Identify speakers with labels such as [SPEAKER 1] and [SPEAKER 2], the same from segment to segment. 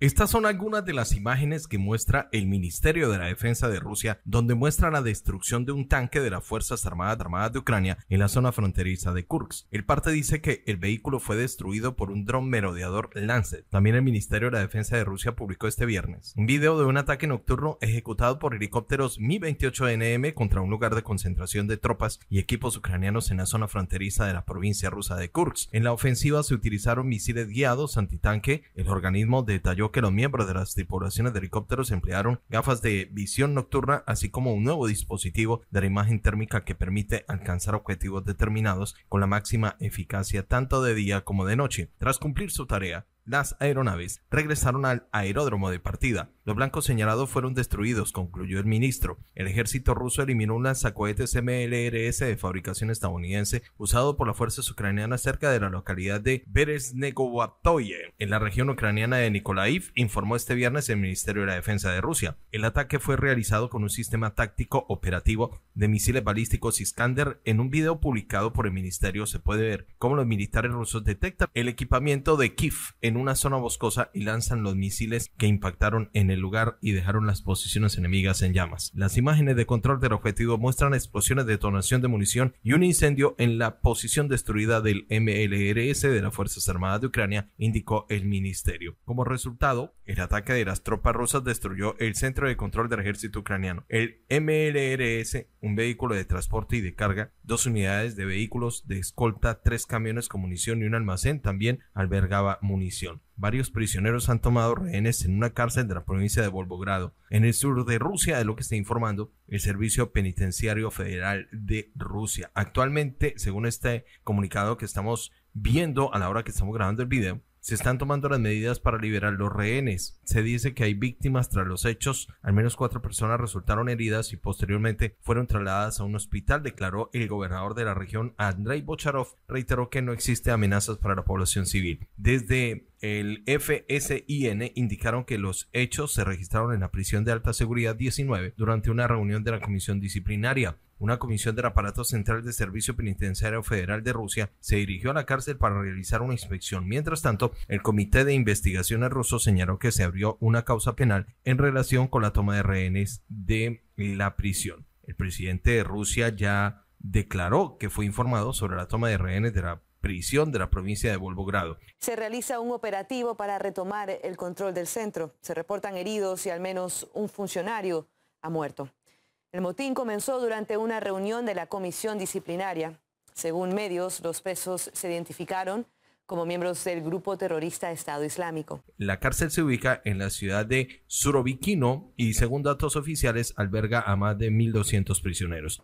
[SPEAKER 1] Estas son algunas de las imágenes que muestra el Ministerio de la Defensa de Rusia, donde muestra la destrucción de un tanque de las Fuerzas Armadas Armadas de Ucrania en la zona fronteriza de Kursk. El parte dice que el vehículo fue destruido por un dron merodeador Lancet. También el Ministerio de la Defensa de Rusia publicó este viernes un video de un ataque nocturno ejecutado por helicópteros Mi-28NM contra un lugar de concentración de tropas y equipos ucranianos en la zona fronteriza de la provincia rusa de Kursk. En la ofensiva se utilizaron misiles guiados antitanque. El organismo detalló que los miembros de las tripulaciones de helicópteros emplearon gafas de visión nocturna, así como un nuevo dispositivo de la imagen térmica que permite alcanzar objetivos determinados con la máxima eficacia tanto de día como de noche. Tras cumplir su tarea, las aeronaves regresaron al aeródromo de partida. Los blancos señalados fueron destruidos, concluyó el ministro. El ejército ruso eliminó un lanzacohetes MLRS de fabricación estadounidense usado por las fuerzas ucranianas cerca de la localidad de Beresnegovatoye, en la región ucraniana de Nikolaev, informó este viernes el Ministerio de la Defensa de Rusia. El ataque fue realizado con un sistema táctico operativo de misiles balísticos Iskander. En un video publicado por el ministerio se puede ver cómo los militares rusos detectan el equipamiento de Kif en una zona boscosa y lanzan los misiles que impactaron en el lugar y dejaron las posiciones enemigas en llamas. Las imágenes de control del objetivo muestran explosiones, de detonación de munición y un incendio en la posición destruida del MLRS de las Fuerzas Armadas de Ucrania, indicó el ministerio. Como resultado, el ataque de las tropas rusas destruyó el centro de control del ejército ucraniano. El MLRS, un vehículo de transporte y de carga, dos unidades de vehículos de escolta, tres camiones con munición y un almacén también albergaba munición. Varios prisioneros han tomado rehenes en una cárcel de la provincia de Volgogrado, en el sur de Rusia, de lo que está informando el Servicio Penitenciario Federal de Rusia. Actualmente, según este comunicado que estamos viendo a la hora que estamos grabando el video, se están tomando las medidas para liberar los rehenes. Se dice que hay víctimas tras los hechos. Al menos cuatro personas resultaron heridas y posteriormente fueron trasladadas a un hospital, declaró el gobernador de la región, Andrei Bocharov. Reiteró que no existe amenazas para la población civil. Desde el FSIN indicaron que los hechos se registraron en la prisión de alta seguridad 19 durante una reunión de la comisión disciplinaria. Una comisión del aparato central de Servicio Penitenciario Federal de Rusia se dirigió a la cárcel para realizar una inspección. Mientras tanto, el Comité de Investigaciones ruso señaló que se abrió una causa penal en relación con la toma de rehenes de la prisión. El presidente de Rusia ya declaró que fue informado sobre la toma de rehenes de la prisión de la provincia de Volgogrado. Se realiza un operativo para retomar el control del centro. Se reportan heridos y al menos un funcionario ha muerto. El motín comenzó durante una reunión de la comisión disciplinaria. Según medios, los presos se identificaron como miembros del grupo terrorista Estado Islámico. La cárcel se ubica en la ciudad de Surovikino y según datos oficiales alberga a más de 1.200 prisioneros.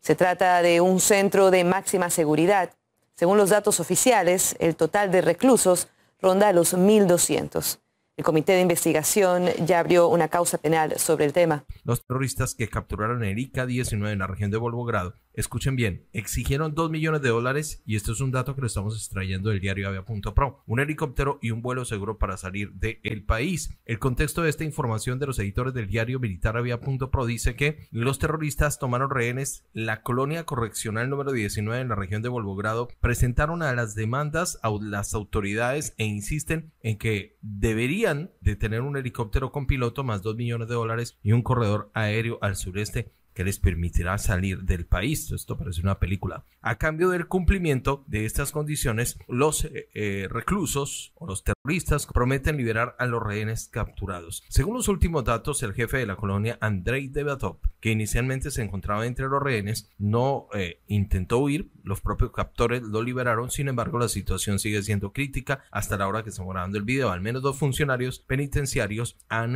[SPEAKER 1] Se trata de un centro de máxima seguridad. Según los datos oficiales, el total de reclusos ronda los 1.200. El comité de investigación ya abrió una causa penal sobre el tema. Los terroristas que capturaron a Erika 19 en la región de Volvogrado Escuchen bien, exigieron dos millones de dólares y esto es un dato que lo estamos extrayendo del diario Avia.pro, un helicóptero y un vuelo seguro para salir del país. El contexto de esta información de los editores del diario militar Avia.pro dice que los terroristas tomaron rehenes la colonia correccional número 19 en la región de Volvogrado, presentaron a las demandas a las autoridades e insisten en que deberían de tener un helicóptero con piloto más dos millones de dólares y un corredor aéreo al sureste que les permitirá salir del país. Esto parece una película. A cambio del cumplimiento de estas condiciones, los eh, eh, reclusos o los terroristas prometen liberar a los rehenes capturados. Según los últimos datos, el jefe de la colonia, Andrei Devatov, que inicialmente se encontraba entre los rehenes, no eh, intentó huir. Los propios captores lo liberaron. Sin embargo, la situación sigue siendo crítica hasta la hora que estamos grabando el video. Al menos dos funcionarios penitenciarios han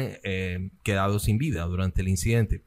[SPEAKER 1] quedado sin vida durante el incidente.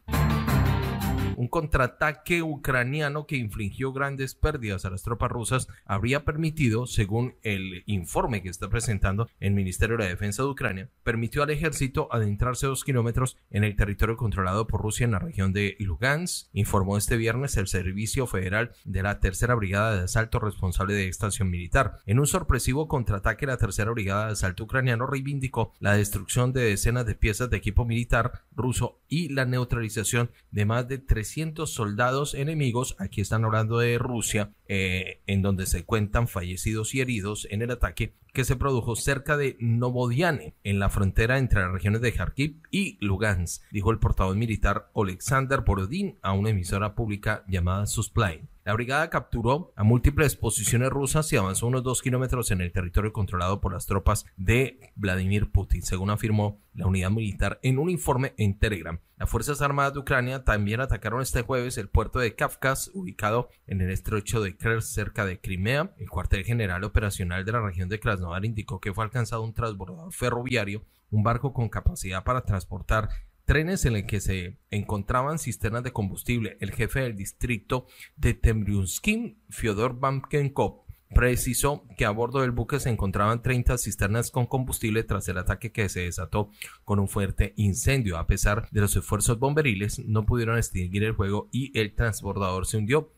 [SPEAKER 1] Un contraataque ucraniano que infligió grandes pérdidas a las tropas rusas habría permitido, según el informe que está presentando el Ministerio de la Defensa de Ucrania, permitió al ejército adentrarse dos kilómetros en el territorio controlado por Rusia en la región de Lugansk, informó este viernes el Servicio Federal de la Tercera Brigada de Asalto responsable de esta militar. En un sorpresivo contraataque, la Tercera Brigada de Asalto ucraniano reivindicó la destrucción de decenas de piezas de equipo militar ruso y la neutralización de más de 300 soldados enemigos, aquí están hablando de Rusia, eh, en donde se cuentan fallecidos y heridos en el ataque que se produjo cerca de Novodiane, en la frontera entre las regiones de Kharkiv y Lugansk, dijo el portavoz militar Oleksandr Borodin a una emisora pública llamada Susplay la brigada capturó a múltiples posiciones rusas y avanzó unos dos kilómetros en el territorio controlado por las tropas de Vladimir Putin, según afirmó la unidad militar en un informe en Telegram. Las Fuerzas Armadas de Ucrania también atacaron este jueves el puerto de Kafkas, ubicado en el estrecho de Kres, cerca de Crimea. El cuartel general operacional de la región de Krasnodar indicó que fue alcanzado un transbordador ferroviario, un barco con capacidad para transportar trenes en el que se encontraban cisternas de combustible. El jefe del distrito de Temriunskin, Fyodor Bamkenkov, precisó que a bordo del buque se encontraban 30 cisternas con combustible tras el ataque que se desató con un fuerte incendio. A pesar de los esfuerzos bomberiles, no pudieron extinguir el fuego y el transbordador se hundió.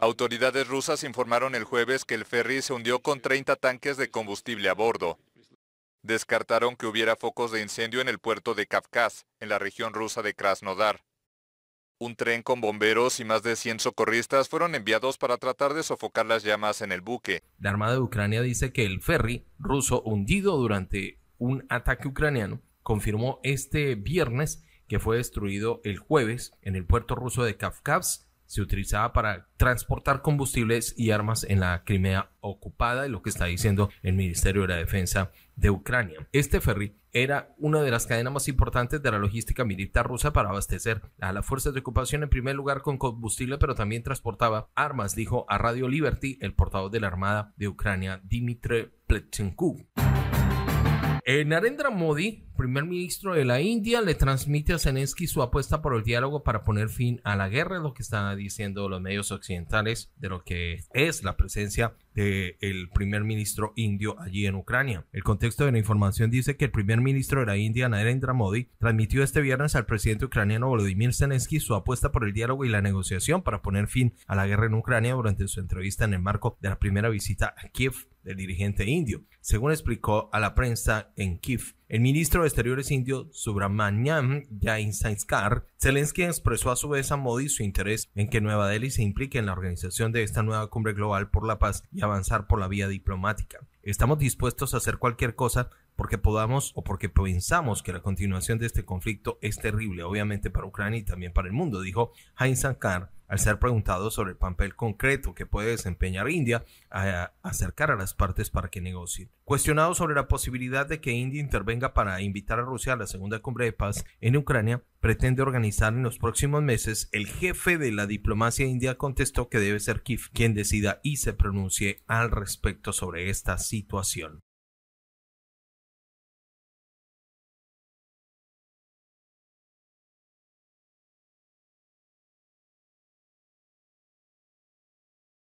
[SPEAKER 1] Autoridades rusas informaron el jueves que el ferry se hundió con 30 tanques de combustible a bordo descartaron que hubiera focos de incendio en el puerto de Kavkaz, en la región rusa de Krasnodar. Un tren con bomberos y más de 100 socorristas fueron enviados para tratar de sofocar las llamas en el buque. La Armada de Ucrania dice que el ferry ruso hundido durante un ataque ucraniano confirmó este viernes que fue destruido el jueves en el puerto ruso de Kavkaz se utilizaba para transportar combustibles y armas en la Crimea ocupada, y lo que está diciendo el Ministerio de la Defensa de Ucrania. Este ferry era una de las cadenas más importantes de la logística militar rusa para abastecer a las fuerzas de ocupación en primer lugar con combustible, pero también transportaba armas, dijo a Radio Liberty el portavoz de la Armada de Ucrania, Dmitry Pletchenko. En Arendra Modi primer ministro de la India le transmite a Zelensky su apuesta por el diálogo para poner fin a la guerra, lo que están diciendo los medios occidentales de lo que es la presencia del el primer ministro indio allí en Ucrania. El contexto de la información dice que el primer ministro de la India, Narendra Modi, transmitió este viernes al presidente ucraniano Volodymyr Zelensky su apuesta por el diálogo y la negociación para poner fin a la guerra en Ucrania durante su entrevista en el marco de la primera visita a Kiev del dirigente indio. Según explicó a la prensa en Kiev, el ministro de Exteriores indio Subramanyam Jainsaiskar, Zelensky expresó a su vez a Modi su interés en que Nueva Delhi se implique en la organización de esta nueva cumbre global por la paz y avanzar por la vía diplomática. Estamos dispuestos a hacer cualquier cosa porque podamos o porque pensamos que la continuación de este conflicto es terrible, obviamente para Ucrania y también para el mundo, dijo Heinz Sankar al ser preguntado sobre el papel concreto que puede desempeñar India a acercar a las partes para que negocien. Cuestionado sobre la posibilidad de que India intervenga para invitar a Rusia a la segunda cumbre de paz en Ucrania, pretende organizar en los próximos meses, el jefe de la diplomacia india contestó que debe ser Kif quien decida y se pronuncie al respecto sobre esta situación.